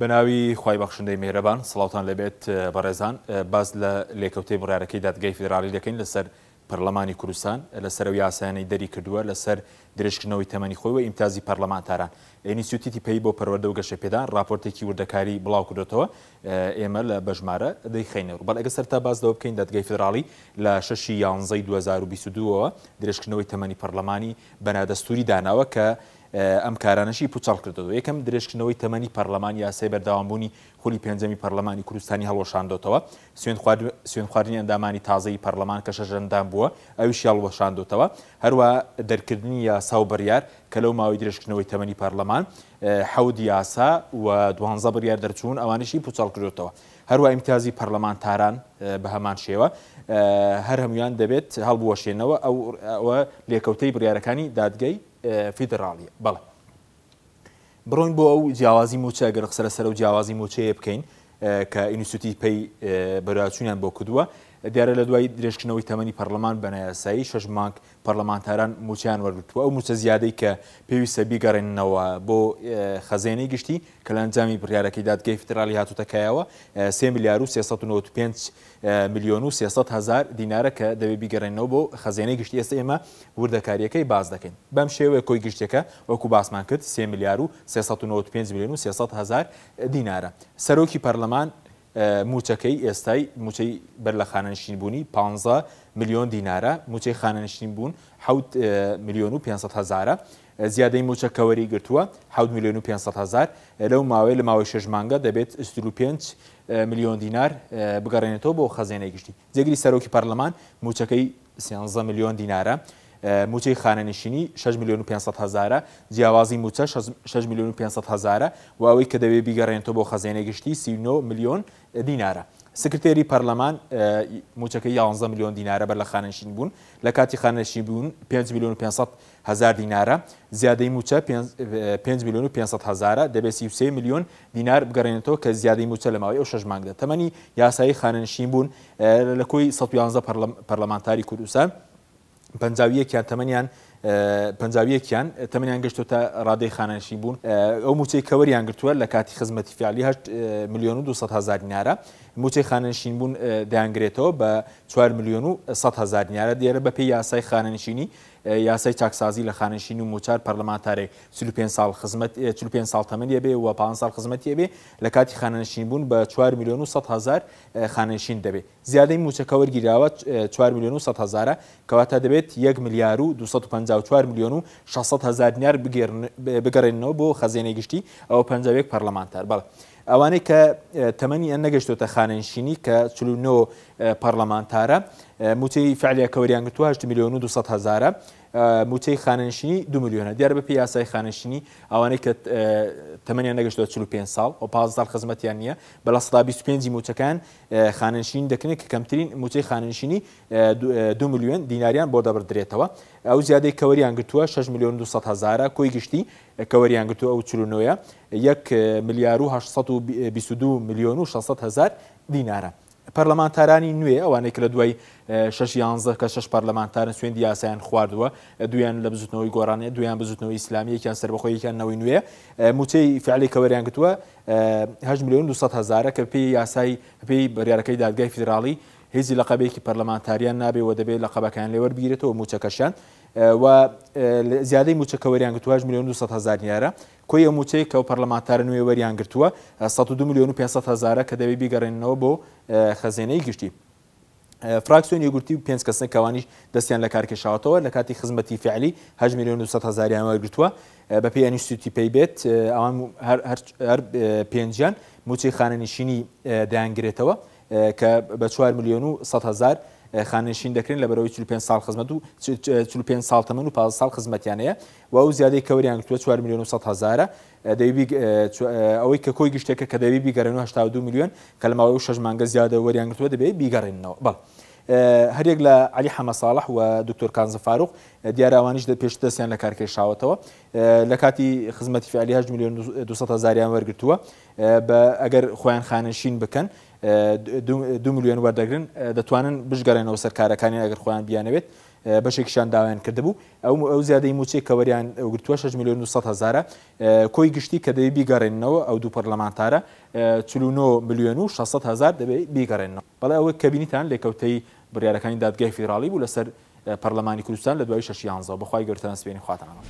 بەناوی خی بەخشندەی مێرەبان سڵاوان لەبێت بەڕێزان باز لە لێکەوتەی بڕارەکەی دادگای فدرالی دەکەین لەسەر پەرلەمانی کوردستان لەسەر و یاسایانەی دەری کردووە لەسەر درشکنەوەی تەمەنی خۆی و ئیمتازی پەرلەمانتاران ئێنی سووتیتی پێی بۆ پەروەدە و گەشەپێدان راپۆرتێکی وردەکاری بڵاو کردێتەوە ئێمە لە بەژمارە دەیخینە بەڵ ئەگە سەر تا بازەوە بکەین دادگای فدراڵی لە شەشی یانزەی 2022ەوە درشکنەوەی تەمەنی پەرلەمانی بەنادەستوری داناوە کە ئەم کارانەشی پوچڵ کردەوە یەکەم درێژکردنەوەی تەمەنی پەرلەمانی یاسای بەرداوامبوونی خولی پێنجەمی پەرلەمانی کوردستانی هەڵۆشاندۆتەوە سوێن خواردنی ئەندامانی تازایی پەرلەمان کەشە ژەندان بووە ئەویش هەڵوەشاندۆتەوە هەروە دەرکردنی یاسا و بڕیار کە لەو ماوەی درێژکردنەوەی تەمەنی پەرلەمان حەود یاسا و دوانزە بڕیار دەرچوون ئەوانشی پوچڵ کردوتەوە هەروە ئیمتیازی پەرلەمانتاران بە هەمان شێوە هەر هەمویان دەبێت هەڵبوەشێنەوە ئەو لێکەوتەی بریارەکانی دادگەی فیدراالیە بەڵێ بڕۆین بۆ ئەو جیاوازی موچە گەرخسەرە سەر و جیاوازی موچەیە بکەین کە ئینستیوتی پێی بەراچوونیان بۆ کردووە دیارە لە دوای درێژکننەوەی تەمەنی پەرلەمان بەنایاسایی شش مانگ پەرلەمانتاران موچیان وەرگتووە ئەو موچە زیادەی کە پێویستە بیگەڕێننەوە بۆ خەزێنەی گشتی کە لە ئەنجامی بڕارەکەی دادگەی فترالی هاتوتەکایەوە سێ میلیار و 1995 میلیۆن و 300 هزار دیینارە کە دەوێت بیگەڕێنەوە بۆ خەزێنەی گشتی ئێستا ئێمە وردەکاریەکەی باز دەکەین بەم شێوەیە کۆی گشتەکە وەکو باسمان کرد سێ میلیار و 395 میلیۆن و 300 هزار دیینارە سەرۆکی پەرلەمان موچەکەی ئێستای موچەی بەر لە خانەنشین بوونی 15 میلیۆن دینارە موچەی خانەنشین بوون 6 میلیۆن و 500 هزارە زیادەی موچەکەوەری گرتووە 6 میلیۆن و 500 هزار لەو ماوەی لە ماوەی شژمانگە دەبێت ستلو 5 میلیۆن دینار بگەڕێنێتەوە بۆ خەزێنەی گشتی جێگری سەرۆکی پەرلەمان موچەکەی 13 میلیۆن دینارە موچەی خانەنشینی 6 میلیۆن و 500 هزارە جیاوازی موچە 6 میلیۆن و 500 هزارە و ئەوەی کە دەوێت بیگەڕێنێتەوە بۆ خەزیێنە گشتی سیۆ میلیۆن دینارە. سکرتێری پەرلەمان موچەکە 11 میلیۆن دینارە بەر لە خانەنشین بوون لە کاتی خانەنشین بوون 5 میلیۆن 500 هزار دینارە زیادەی موچە 5 میلیۆن و 500 هزارە دەبێت 3 میلیۆن دینار بگەڕێنێتەوە کە زیادەی موچە لە ماوەی ئەو شش مانگدا تەمەنی یاسایی خانەنشین بوون لە کۆی 111 پەرلەمانتاری کوردستان پەنجاویەکیان تەمەنیان پەنجاویەکیان تەمەیان گەشتۆ تا ڕادەی خانەشی بوون ئەو موچەی کەوەریان گرتووە لە کاتی خزمەتی فعلی هەشت میلیۆن و 200 هزار دیارە موچەی خانەنشین بوون دایانگرێتەوە بە 4 میلیۆن و 100 هزار دیارە دیێرە بە پێی یاسای خانەنشینی یاسای چاکسازی لە خانشین و موچار پەرلەمانتارێک 5 سال خزمەت 5 سال تەمەنیە بێ و 5 سال خزمەتیە بێ لە کاتی خانەنشین بوون بە 4 میلیۆن و 100 هزار خانەنشین دەبێت زیادەی موچەکە وەرگیراوە 4 میلیۆن و 100 هزارە کەواتە دەبێت 1 میلیار و 250 54 میلیۆن و 600 هزار دیار بگەڕێنەوە بۆ خەزیێنەی گشتی ئەوە پێک پەرلەمانتار بەڵ. ئەوانەی کە تەمەنی ئە نەگەشتۆتە خانەنشینی کە چلو نۆ پەرلەمانتارە موچەی فعلیا کەوریان گوتوهشت میلیۆن و 200 هزارە موچەی خاننشینی دو میلیۆنە دیار بە پێ یاسای خاننشینی ئەوانەی کە تەمەنیان نەگەشتە 45 ساڵ و 15 خزمەتیان نییە بەلا 25 موچەکان خاننشین دەکرێت کە کەمترین موچەی خاننشینی دو میلیۆن دیناریان بۆ دەبدرێتەوە ئەو زیادەی کەوریان گرتووە 6 میلیۆن 200 هزارە کۆی گشتی کەوریان گرتو ئەو چلونۆیە 1 میلیار و 622 میلیۆن و 600 هزار دینارە پەرلەمانتارانی نوێ ئەوانەیە کە لە دوای شش یانزە کە شش پارلەمانتارن سوێن دیاسایان خواردووە دویان لە بزوتنەوەی گۆرانێ دویان بزوتنەوەی ئسلامی یەکیان سربەخۆیەکیانەوەی نوێ موچەی فعلی کەوەریان گوتووە 8 میلیۆن 200 هزارە کە پێی یاسای پێی بەریارەکەی دادگای فدراڵی هێزی لە قەبێکی پەرلەمانتاریان نابێ و دەبێت لە قەبەکان لێوەربگیرێتەوە موچەکەشان و زیادەی موچەکەوەریان گرتوواژ میلیون هزار یارە کوی موچەی کە و پەرلەمانتارە نوێ وەریان گرتووە 1 میلیون 500 هزارە کە دەبێت بیگەڕێنەوە بۆ خەزێنەی گشتی فراکسیۆن یگورتی و پێنج کەسن کەوانیش دەستیان لە کارکێشاوتەوە لە کاتی خزمەتی فعلی ه میلیون هزاریان وەرگتووە بە پێیان سوتی پێی بێت ئەوان هەر پێنجیان موچەی خانەنشینی دایانگرێتەوە کە بە 4 میلیۆن و 100هزار خانشین دەکرێن لە بەرەوەی 5 سال خزمەت و 5 سال تەمەن و 5 سال خزمەتیانەیە و ئەو زیادەی کەوریان کووە 4 میلیۆن و 100هزارە دەوی ئەوەی کە کۆی گشتێکە کە دەوی بیگەڕێن و 82 میلیۆن کە لەماوەی و شەژمانگە زیادە وەریان گرتووە دەبێت بیگەڕێنەوە بەڵ. هەرێک لە علی حەمەساڵح و دکتۆر کانزە فاروق دیاراوانیش دە پێش دەستیان لە کارکێشاوەتەوە لە کاتی خزمەتی فعلی 8 میلیۆن 200 هزاریان وەرگتووە بە ئەگەر خۆیان خانشین بکەن دو میلیۆن وەردەگرن دەتوانن بشگەڕێنەوە سەرکارەکانی ئەگەر خۆیان بیانەوێت بەشێکیشان داوایان کردبوو ئەو ئەو زیادەی موچێک کەوەریان گرتووە 6 میلیۆن 100 هزارە کۆی گشتی کە دەبێت بیگەڕێنەوە ئەو دوو پەرلەمانتارە 49 میلیۆن و 600 هزار دەبێت بیگەڕێنەوە بەڵێ ئەوە کەبینیتان لێکەوتەی بریارەکانی دادگای فیراڵی بوو لەسەر پەرلەمانی کوردستان لە دوای 16 بەخوای گەورتان سبێنی خواتانەوە.